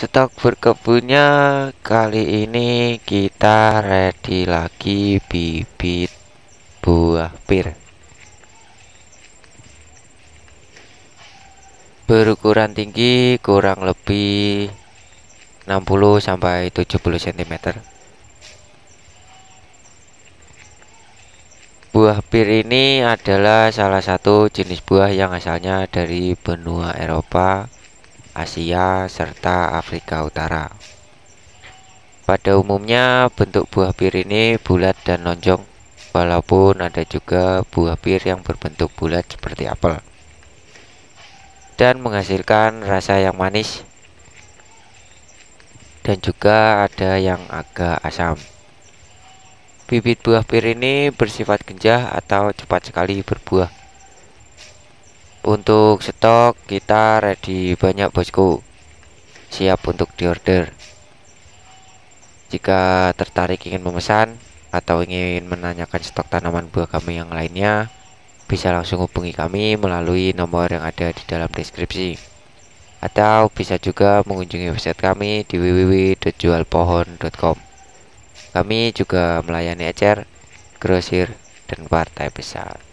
stok berkebunnya kali ini kita ready lagi bibit buah pir berukuran tinggi kurang lebih 60 sampai 70 cm buah pir ini adalah salah satu jenis buah yang asalnya dari benua Eropa Asia, serta Afrika Utara. Pada umumnya bentuk buah pir ini bulat dan lonjong, walaupun ada juga buah pir yang berbentuk bulat seperti apel. Dan menghasilkan rasa yang manis dan juga ada yang agak asam. Bibit buah pir ini bersifat genjah atau cepat sekali berbuah untuk stok kita ready banyak bosku Siap untuk diorder Jika tertarik ingin memesan Atau ingin menanyakan stok tanaman buah kami yang lainnya Bisa langsung hubungi kami melalui nomor yang ada di dalam deskripsi Atau bisa juga mengunjungi website kami di www.jualpohon.com Kami juga melayani ecer, grosir, dan partai besar